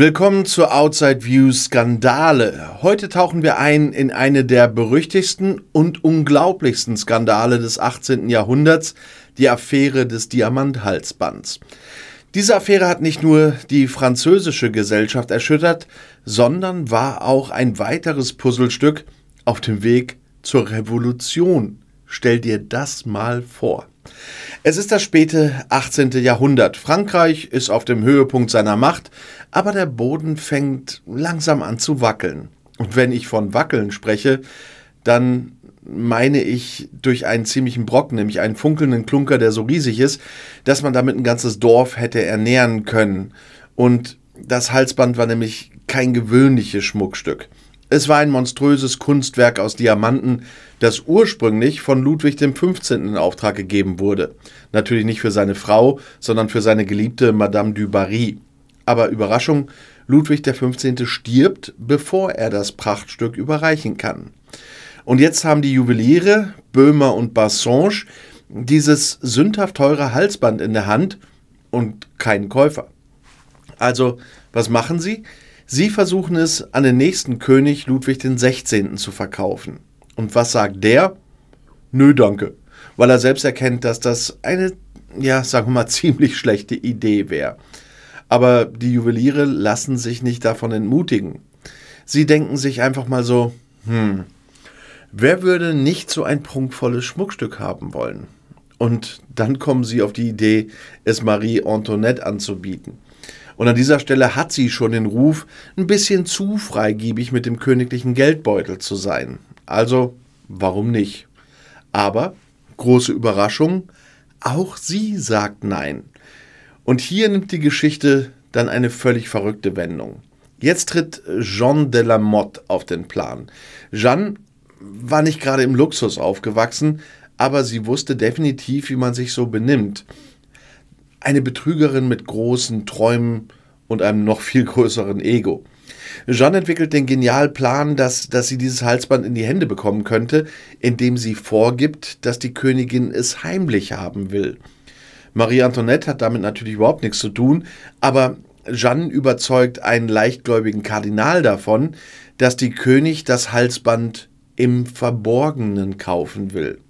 Willkommen zu Outside View Skandale. Heute tauchen wir ein in eine der berüchtigsten und unglaublichsten Skandale des 18. Jahrhunderts, die Affäre des Diamanthalsbands. Diese Affäre hat nicht nur die französische Gesellschaft erschüttert, sondern war auch ein weiteres Puzzlestück auf dem Weg zur Revolution. Stell dir das mal vor. Es ist das späte 18. Jahrhundert. Frankreich ist auf dem Höhepunkt seiner Macht, aber der Boden fängt langsam an zu wackeln. Und wenn ich von wackeln spreche, dann meine ich durch einen ziemlichen Brocken, nämlich einen funkelnden Klunker, der so riesig ist, dass man damit ein ganzes Dorf hätte ernähren können. Und das Halsband war nämlich kein gewöhnliches Schmuckstück. Es war ein monströses Kunstwerk aus Diamanten, das ursprünglich von Ludwig XV. in Auftrag gegeben wurde. Natürlich nicht für seine Frau, sondern für seine geliebte Madame du Barry. Aber Überraschung, Ludwig XV. stirbt, bevor er das Prachtstück überreichen kann. Und jetzt haben die Juweliere, Böhmer und Bassange, dieses sündhaft teure Halsband in der Hand und keinen Käufer. Also, was machen sie? Sie versuchen es an den nächsten König Ludwig XVI. zu verkaufen. Und was sagt der? Nö, danke. Weil er selbst erkennt, dass das eine, ja, sagen wir mal, ziemlich schlechte Idee wäre. Aber die Juweliere lassen sich nicht davon entmutigen. Sie denken sich einfach mal so, hm, wer würde nicht so ein prunkvolles Schmuckstück haben wollen? Und dann kommen sie auf die Idee, es Marie Antoinette anzubieten. Und an dieser Stelle hat sie schon den Ruf, ein bisschen zu freigiebig mit dem königlichen Geldbeutel zu sein. Also, warum nicht? Aber, große Überraschung, auch sie sagt Nein. Und hier nimmt die Geschichte dann eine völlig verrückte Wendung. Jetzt tritt Jean de la Motte auf den Plan. Jeanne war nicht gerade im Luxus aufgewachsen, aber sie wusste definitiv, wie man sich so benimmt. Eine Betrügerin mit großen Träumen und einem noch viel größeren Ego. Jeanne entwickelt den genialen Plan, dass, dass sie dieses Halsband in die Hände bekommen könnte, indem sie vorgibt, dass die Königin es heimlich haben will. Marie Antoinette hat damit natürlich überhaupt nichts zu tun, aber Jeanne überzeugt einen leichtgläubigen Kardinal davon, dass die König das Halsband im Verborgenen kaufen will.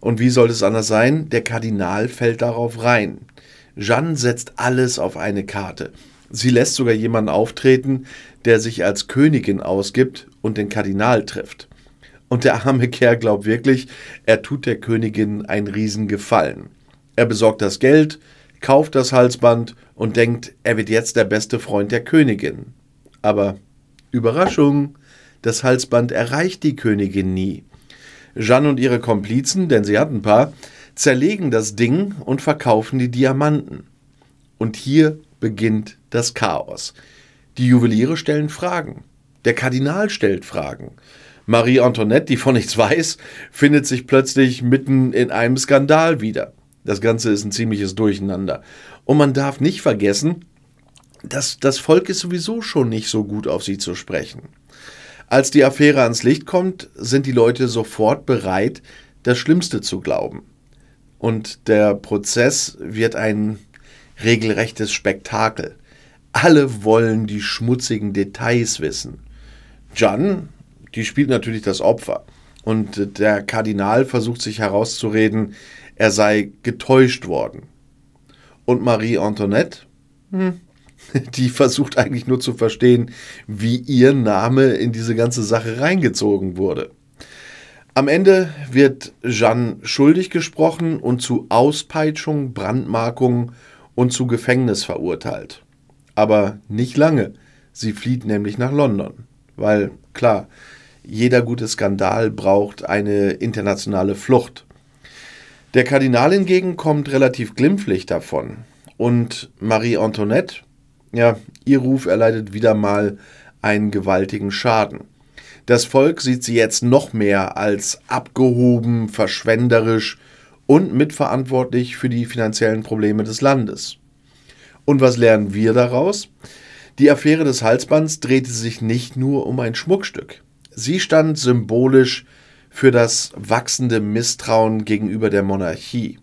Und wie sollte es anders sein? Der Kardinal fällt darauf rein. Jeanne setzt alles auf eine Karte. Sie lässt sogar jemanden auftreten, der sich als Königin ausgibt und den Kardinal trifft. Und der arme Kerl glaubt wirklich, er tut der Königin einen Riesengefallen. Er besorgt das Geld, kauft das Halsband und denkt, er wird jetzt der beste Freund der Königin. Aber Überraschung, das Halsband erreicht die Königin nie. Jeanne und ihre Komplizen, denn sie hatten ein paar, zerlegen das Ding und verkaufen die Diamanten. Und hier beginnt das Chaos. Die Juweliere stellen Fragen. Der Kardinal stellt Fragen. Marie Antoinette, die von nichts weiß, findet sich plötzlich mitten in einem Skandal wieder. Das Ganze ist ein ziemliches Durcheinander. Und man darf nicht vergessen, dass das Volk ist sowieso schon nicht so gut auf sie zu sprechen. Als die Affäre ans Licht kommt, sind die Leute sofort bereit, das Schlimmste zu glauben. Und der Prozess wird ein regelrechtes Spektakel. Alle wollen die schmutzigen Details wissen. Jan, die spielt natürlich das Opfer. Und der Kardinal versucht sich herauszureden, er sei getäuscht worden. Und Marie Antoinette? Hm. die versucht eigentlich nur zu verstehen, wie ihr Name in diese ganze Sache reingezogen wurde. Am Ende wird Jeanne schuldig gesprochen und zu Auspeitschung, Brandmarkung und zu Gefängnis verurteilt. Aber nicht lange. Sie flieht nämlich nach London. Weil, klar, jeder gute Skandal braucht eine internationale Flucht. Der Kardinal hingegen kommt relativ glimpflich davon. Und Marie Antoinette ja, ihr Ruf erleidet wieder mal einen gewaltigen Schaden. Das Volk sieht sie jetzt noch mehr als abgehoben, verschwenderisch und mitverantwortlich für die finanziellen Probleme des Landes. Und was lernen wir daraus? Die Affäre des Halsbands drehte sich nicht nur um ein Schmuckstück. Sie stand symbolisch für das wachsende Misstrauen gegenüber der Monarchie.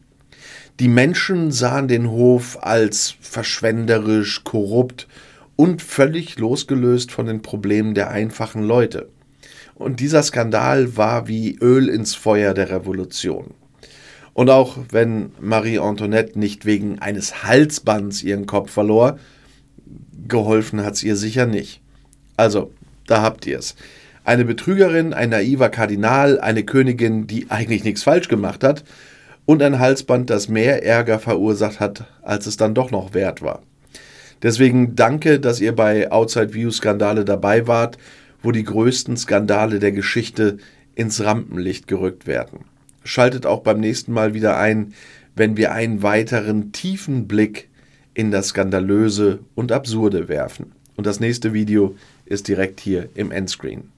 Die Menschen sahen den Hof als verschwenderisch, korrupt und völlig losgelöst von den Problemen der einfachen Leute. Und dieser Skandal war wie Öl ins Feuer der Revolution. Und auch wenn Marie Antoinette nicht wegen eines Halsbands ihren Kopf verlor, geholfen hat es ihr sicher nicht. Also, da habt ihr's. Eine Betrügerin, ein naiver Kardinal, eine Königin, die eigentlich nichts falsch gemacht hat und ein Halsband, das mehr Ärger verursacht hat, als es dann doch noch wert war. Deswegen danke, dass ihr bei Outside View Skandale dabei wart, wo die größten Skandale der Geschichte ins Rampenlicht gerückt werden. Schaltet auch beim nächsten Mal wieder ein, wenn wir einen weiteren tiefen Blick in das Skandalöse und Absurde werfen. Und das nächste Video ist direkt hier im Endscreen.